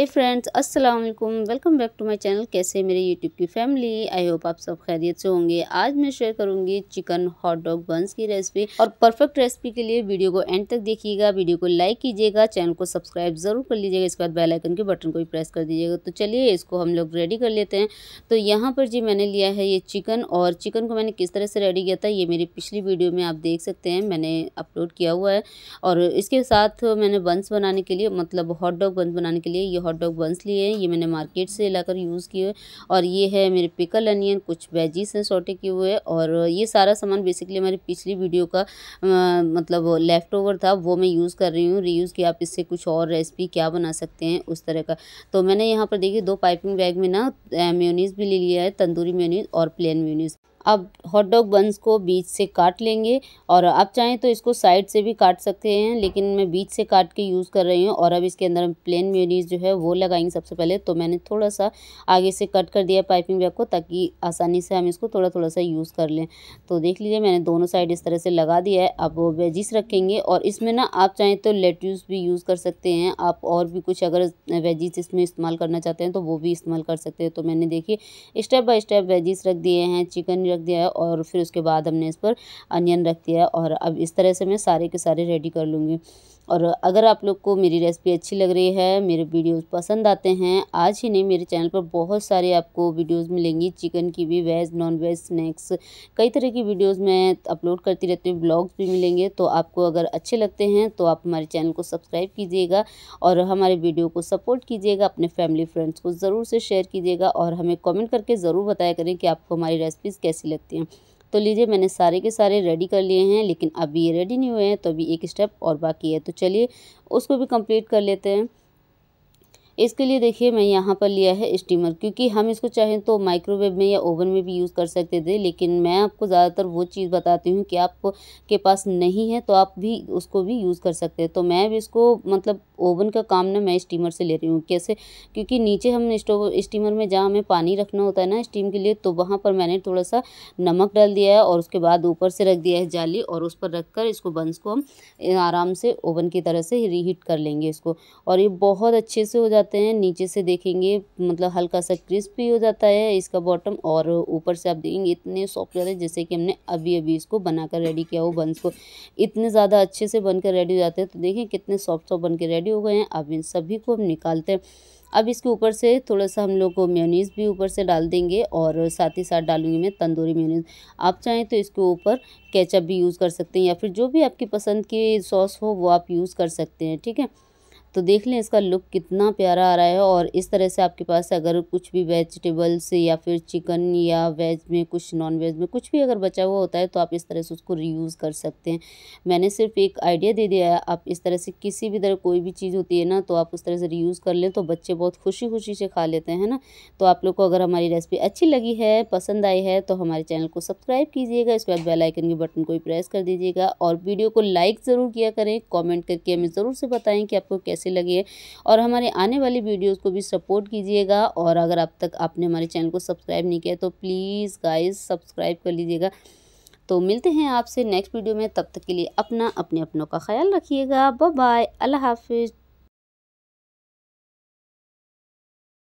ए friends अस्सलाम वालेकुम welcome back to my channel कैसे मेरे यूट्यूब की फैमिली आई होप आप सब खैरियत से होंगे आज मैं शेयर करूंगी चिकन हॉट डॉग बंस की रेसिपी और परफेक्ट रेसिपी के लिए वीडियो को एंड तक देखिएगा वीडियो को लाइक कीजिएगा चैनल को सब्सक्राइब जरूर कर लीजिएगा इसके बाद बेलाइकन के बटन को भी प्रेस कर दीजिएगा तो चलिए इसको हम लोग रेडी कर लेते हैं तो यहाँ पर जी मैंने लिया है ये चिकन और चिकन को मैंने किस तरह से रेडी किया था ये मेरी पिछली वीडियो में आप देख सकते हैं मैंने अपलोड किया हुआ है और इसके साथ मैंने बंस बनाने के लिए मतलब हॉट डॉग बंस बनाने के लिए ये हॉट डॉग बंस लिए हैं ये मैंने मार्केट से लाकर यूज़ किए और ये है मेरे पिकल अनियन कुछ वेजीज हैं सोटे किए हुए और ये सारा सामान बेसिकली हमारी पिछली वीडियो का आ, मतलब लेफ़्ट ओवर था वो मैं यूज़ कर रही हूँ रीयूज़ की आप इससे कुछ और रेसिपी क्या बना सकते हैं उस तरह का तो मैंने यहाँ पर देखिए दो पाइपिंग बैग में ना म्यूनिस भी ले लिया है तंदूरी म्यूनिस और प्लेन म्यूनिस अब हॉट डॉग बंस को बीच से काट लेंगे और आप चाहें तो इसको साइड से भी काट सकते हैं लेकिन मैं बीच से काट के यूज़ कर रही हूँ और अब इसके अंदर हम प्लेन म्यूनीस जो है वो लगाएंगे सबसे पहले तो मैंने थोड़ा सा आगे से कट कर दिया पाइपिंग बैग को ताकि आसानी से हम इसको थोड़ा थोड़ा सा यूज़ कर लें तो देख लीजिए मैंने दोनों साइड इस तरह से लगा दिया है अब वो वेजिस रखेंगे और इसमें ना आप चाहें तो लेट्यूस भी यूज़ कर सकते हैं आप और भी कुछ अगर वेजिस इसमें इस्तेमाल करना चाहते हैं तो वो भी इस्तेमाल कर सकते हैं तो मैंने देखिए स्टेप बाई स्टेप वेजिस रख दिए हैं चिकन रख दिया है और फिर उसके बाद हमने इस पर अनियन रख दिया है और अब इस तरह से मैं सारे के सारे रेडी कर लूँगी और अगर आप लोग को मेरी रेसिपी अच्छी लग रही है मेरे वीडियोस पसंद आते हैं आज ही नहीं मेरे चैनल पर बहुत सारे आपको वीडियोस मिलेंगी चिकन की भी वेज नॉन वेज स्नैक्स कई तरह की वीडियोस मैं अपलोड करती रहती हूँ ब्लॉग्स भी मिलेंगे तो आपको अगर अच्छे लगते हैं तो आप हमारे चैनल को सब्सक्राइब कीजिएगा और हमारे वीडियो को सपोर्ट कीजिएगा अपने फैमिली फ्रेंड्स को ज़रूर से शेयर कीजिएगा और हमें कॉमेंट करके ज़रूर बताया करें कि आपको हमारी रेसिपीज़ कैसी कैसी लगती हैं तो लीजिए मैंने सारे के सारे रेडी कर लिए हैं लेकिन अभी ये रेडी नहीं हुए हैं तो अभी एक स्टेप और बाकी है तो चलिए उसको भी कंप्लीट कर लेते हैं इसके लिए देखिए मैं यहाँ पर लिया है स्टीमर क्योंकि हम इसको चाहें तो माइक्रोवेव में या ओवन में भी यूज़ कर सकते थे लेकिन मैं आपको ज़्यादातर वो चीज़ बताती हूँ कि आपको के पास नहीं है तो आप भी उसको भी यूज़ कर सकते हैं तो मैं भी इसको मतलब ओवन का काम ना मैं स्टीमर से ले रही हूँ कैसे क्योंकि नीचे हम स्टोव स्टीमर में जहाँ हमें पानी रखना होता है ना स्टीम के लिए तो वहाँ पर मैंने थोड़ा सा नमक डाल दिया है और उसके बाद ऊपर से रख दिया है जाली और उस पर रख कर इसको बंस को हम आराम से ओवन की तरह से रीहीट कर लेंगे इसको और ये बहुत अच्छे से हो जाते हैं नीचे से देखेंगे मतलब हल्का सा क्रिस्पी हो जाता है इसका बॉटम और ऊपर से आप देखेंगे इतने सॉफ्ट जाते हैं जैसे कि हमने अभी अभी इसको बनाकर रेडी किया हो बंस को इतने ज़्यादा अच्छे से बनकर रेडी हो जाते हैं तो देखें कितने सॉफ्ट सॉफ्ट बनकर रेडी हो गए हैं अब इन सभी को हम निकालते हैं अब इसके ऊपर से थोड़ा सा हम लोग को म्योनीज़ भी ऊपर से डाल देंगे और साथ ही साथ डालूंगी मैं तंदूरी म्यूनीस आप चाहें तो इसके ऊपर केचप भी यूज़ कर सकते हैं या फिर जो भी आपकी पसंद की सॉस हो वो आप यूज़ कर सकते हैं ठीक है तो देख लें इसका लुक कितना प्यारा आ रहा है और इस तरह से आपके पास अगर कुछ भी वेजिटेबल्स या फिर चिकन या वेज में कुछ नॉन वेज में कुछ भी अगर बचा हुआ होता है तो आप इस तरह से उसको रीयूज़ कर सकते हैं मैंने सिर्फ एक आइडिया दे दिया है आप इस तरह से किसी भी तरह कोई भी चीज़ होती है ना तो आप उस तरह से रीयूज़ कर लें तो बच्चे बहुत खुशी खुशी से खा लेते हैं ना तो आप लोग को अगर हमारी रेसिपी अच्छी लगी है पसंद आई है तो हमारे चैनल को सब्सक्राइब कीजिएगा इसके बाद बेलाइकन के बटन को भी प्रेस कर दीजिएगा और वीडियो को लाइक ज़रूर किया करें कॉमेंट करके हमें ज़रूर से बताएँ कि आपको कैसे कैसी लगी है और हमारे आने वाली वीडियोस को भी सपोर्ट कीजिएगा और अगर अब तक आपने हमारे चैनल को सब्सक्राइब नहीं किया तो प्लीज़ गाइज सब्सक्राइब कर लीजिएगा तो मिलते हैं आपसे नेक्स्ट वीडियो में तब तक के लिए अपना अपने अपनों का ख्याल रखिएगा बाय अल्लाह हाफिज़